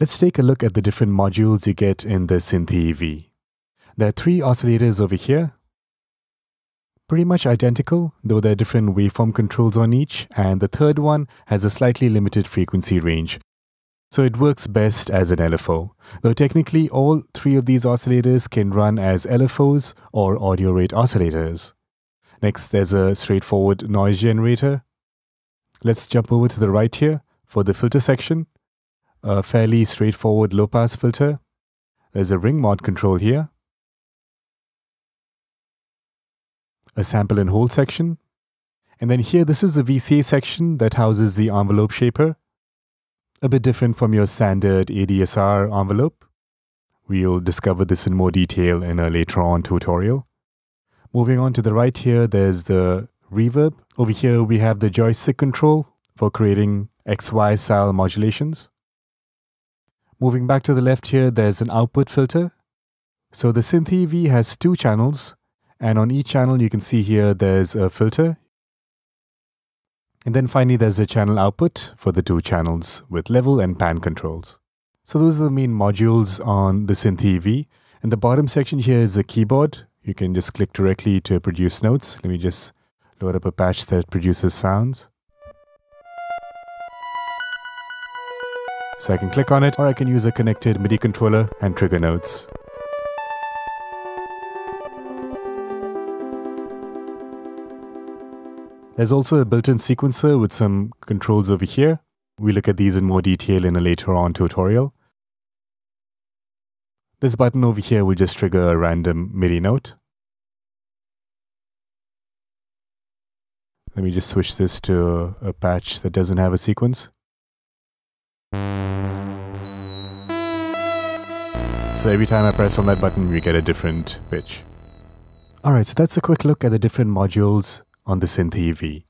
Let's take a look at the different modules you get in the Synthi EV. There are three oscillators over here, pretty much identical, though there are different waveform controls on each, and the third one has a slightly limited frequency range, so it works best as an LFO, though technically all three of these oscillators can run as LFOs or audio rate oscillators. Next, there's a straightforward noise generator. Let's jump over to the right here for the filter section a fairly straightforward low-pass filter. There's a ring mod control here, a sample and hold section, and then here this is the VCA section that houses the envelope shaper, a bit different from your standard ADSR envelope. We'll discover this in more detail in a later on tutorial. Moving on to the right here, there's the reverb. Over here we have the joystick control for creating XY style modulations. Moving back to the left here, there's an output filter. So the Synth EV has two channels, and on each channel you can see here there's a filter. And then finally there's a channel output for the two channels with level and pan controls. So those are the main modules on the Synth EV. And the bottom section here is a keyboard. You can just click directly to produce notes. Let me just load up a patch that produces sounds. So I can click on it or I can use a connected MIDI controller and trigger notes. There's also a built-in sequencer with some controls over here. We look at these in more detail in a later on tutorial. This button over here will just trigger a random MIDI note. Let me just switch this to a patch that doesn't have a sequence. so every time I press on that button, we get a different pitch. Alright, so that's a quick look at the different modules on the Synth EV.